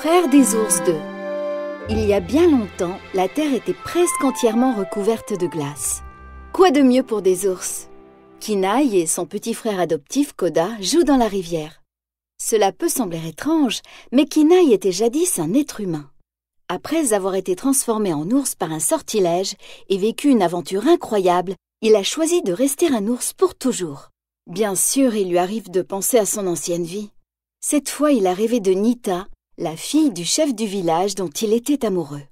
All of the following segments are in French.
Frère des ours 2 Il y a bien longtemps, la Terre était presque entièrement recouverte de glace. Quoi de mieux pour des ours Kinaï et son petit frère adoptif Koda jouent dans la rivière. Cela peut sembler étrange, mais Kinaï était jadis un être humain. Après avoir été transformé en ours par un sortilège et vécu une aventure incroyable, il a choisi de rester un ours pour toujours. Bien sûr, il lui arrive de penser à son ancienne vie. Cette fois, il a rêvé de Nita, la fille du chef du village dont il était amoureux.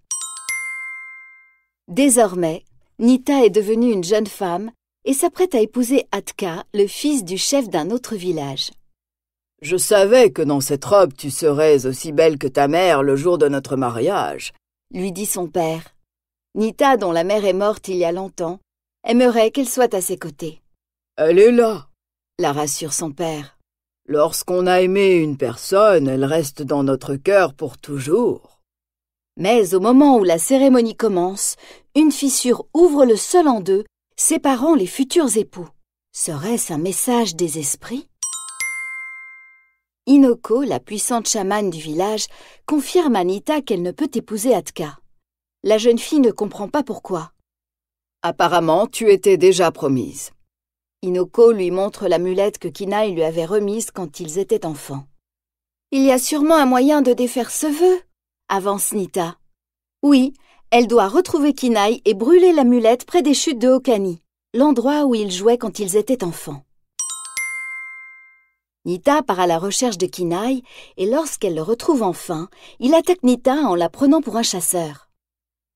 Désormais, Nita est devenue une jeune femme et s'apprête à épouser Atka, le fils du chef d'un autre village. Je savais que dans cette robe tu serais aussi belle que ta mère le jour de notre mariage, lui dit son père. Nita, dont la mère est morte il y a longtemps, aimerait qu'elle soit à ses côtés. Elle est là, la rassure son père. Lorsqu'on a aimé une personne, elle reste dans notre cœur pour toujours. Mais au moment où la cérémonie commence, une fissure ouvre le sol en deux, séparant les futurs époux. Serait-ce un message des esprits Inoko, la puissante chamane du village, confirme à Nita qu'elle ne peut épouser Atka. La jeune fille ne comprend pas pourquoi. Apparemment, tu étais déjà promise. Inoko lui montre l'amulette que Kinaï lui avait remise quand ils étaient enfants. Il y a sûrement un moyen de défaire ce vœu, avance Nita. Oui, elle doit retrouver Kinaï et brûler l'amulette près des chutes de Hokani, l'endroit où ils jouaient quand ils étaient enfants. Nita part à la recherche de Kinaï et lorsqu'elle le retrouve enfin, il attaque Nita en la prenant pour un chasseur.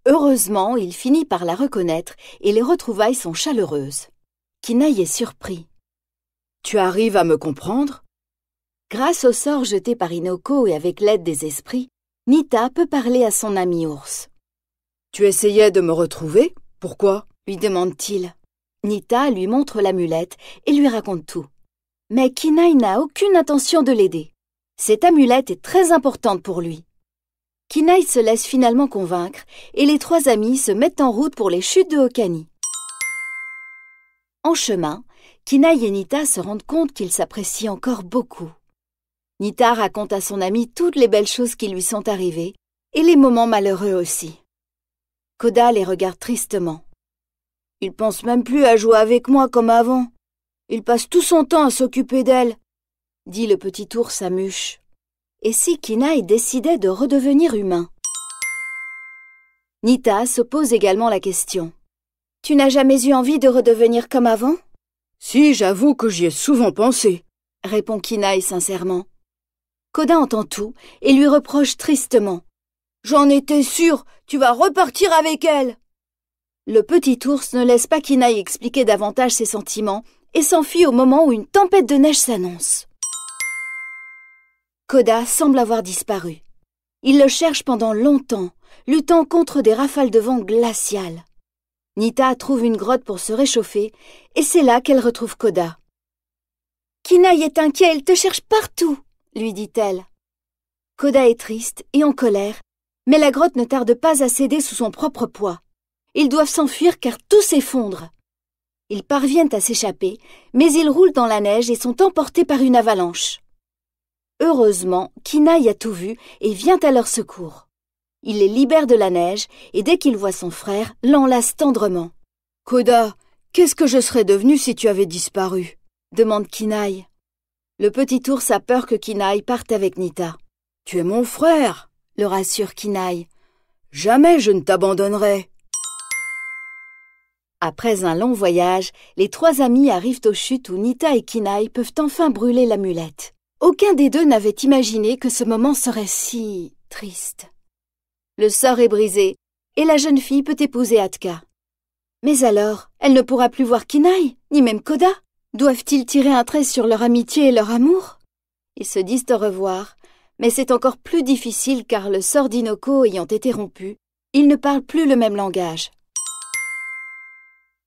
Heureusement, il finit par la reconnaître et les retrouvailles sont chaleureuses. Kinaï est surpris. Tu arrives à me comprendre Grâce au sort jeté par Inoko et avec l'aide des esprits, Nita peut parler à son ami ours. Tu essayais de me retrouver Pourquoi lui demande-t-il. Nita lui montre l'amulette et lui raconte tout. Mais Kinaï n'a aucune intention de l'aider. Cette amulette est très importante pour lui. Kinaï se laisse finalement convaincre et les trois amis se mettent en route pour les chutes de Okani. En chemin, Kinaï et Nita se rendent compte qu'ils s'apprécient encore beaucoup. Nita raconte à son ami toutes les belles choses qui lui sont arrivées, et les moments malheureux aussi. Koda les regarde tristement. Il pense même plus à jouer avec moi comme avant. Il passe tout son temps à s'occuper d'elle, dit le petit ours à Muche. Et si Kinaï décidait de redevenir humain Nita se pose également la question. Tu n'as jamais eu envie de redevenir comme avant Si, j'avoue que j'y ai souvent pensé, répond Kinaï sincèrement. Koda entend tout et lui reproche tristement. J'en étais sûr, tu vas repartir avec elle. Le petit ours ne laisse pas Kinaï expliquer davantage ses sentiments et s'enfuit au moment où une tempête de neige s'annonce. Koda semble avoir disparu. Il le cherche pendant longtemps, luttant contre des rafales de vent glaciales. Nita trouve une grotte pour se réchauffer, et c'est là qu'elle retrouve Koda. Kinaï est inquiet, elle te cherche partout, lui dit-elle. Koda est triste et en colère, mais la grotte ne tarde pas à céder sous son propre poids. Ils doivent s'enfuir car tout s'effondre. Ils parviennent à s'échapper, mais ils roulent dans la neige et sont emportés par une avalanche. Heureusement, Kinaï a tout vu et vient à leur secours. Il les libère de la neige et dès qu'il voit son frère, l'enlace tendrement. Koda, qu'est-ce que je serais devenu si tu avais disparu demande Kinaï. Le petit ours a peur que Kinaï parte avec Nita. Tu es mon frère, le rassure Kinaï. Jamais je ne t'abandonnerai. Après un long voyage, les trois amis arrivent aux chutes où Nita et Kinaï peuvent enfin brûler l'amulette. Aucun des deux n'avait imaginé que ce moment serait si triste le sort est brisé, et la jeune fille peut épouser Atka. Mais alors, elle ne pourra plus voir Kinaï, ni même Koda. Doivent-ils tirer un trait sur leur amitié et leur amour Ils se disent au revoir, mais c'est encore plus difficile car le sort d'Inoko ayant été rompu, ils ne parlent plus le même langage.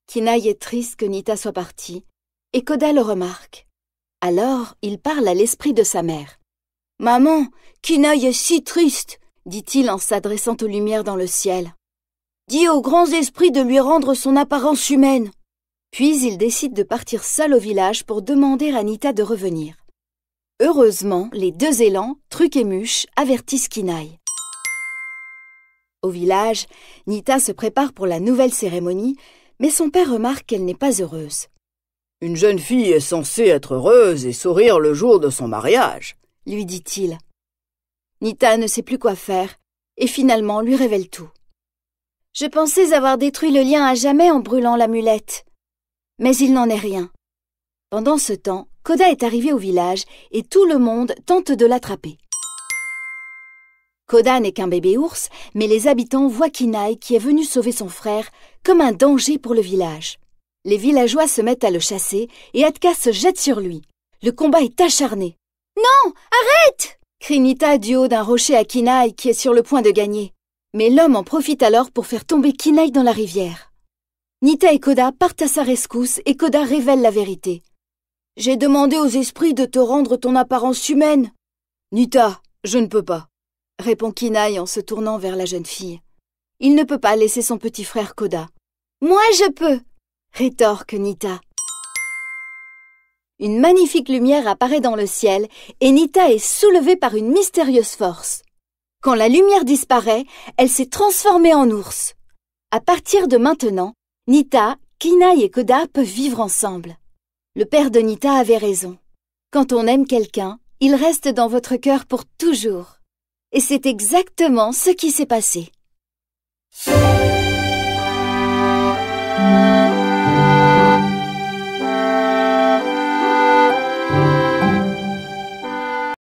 Kinaï est triste que Nita soit partie, et Koda le remarque. Alors, il parle à l'esprit de sa mère. Maman, Kinaï est si triste dit-il en s'adressant aux lumières dans le ciel. Dis aux grands esprits de lui rendre son apparence humaine. Puis il décide de partir seul au village pour demander à Nita de revenir. Heureusement, les deux élans, Truc et Muche, avertissent Kinaï. Au village, Nita se prépare pour la nouvelle cérémonie, mais son père remarque qu'elle n'est pas heureuse. Une jeune fille est censée être heureuse et sourire le jour de son mariage, lui dit-il. Nita ne sait plus quoi faire, et finalement lui révèle tout. Je pensais avoir détruit le lien à jamais en brûlant l'amulette. Mais il n'en est rien. Pendant ce temps, Koda est arrivé au village et tout le monde tente de l'attraper. Koda n'est qu'un bébé ours, mais les habitants voient Kinaï qui est venu sauver son frère comme un danger pour le village. Les villageois se mettent à le chasser et Atka se jette sur lui. Le combat est acharné. Non, arrête Krinita du haut d'un rocher à Kinaï qui est sur le point de gagner. Mais l'homme en profite alors pour faire tomber Kinaï dans la rivière. Nita et Koda partent à sa rescousse et Koda révèle la vérité. J'ai demandé aux esprits de te rendre ton apparence humaine. Nita, je ne peux pas, répond Kinaï en se tournant vers la jeune fille. Il ne peut pas laisser son petit frère Koda. Moi je peux, rétorque Nita. Une magnifique lumière apparaît dans le ciel et Nita est soulevée par une mystérieuse force. Quand la lumière disparaît, elle s'est transformée en ours. À partir de maintenant, Nita, Kinaï et Koda peuvent vivre ensemble. Le père de Nita avait raison. Quand on aime quelqu'un, il reste dans votre cœur pour toujours. Et c'est exactement ce qui s'est passé.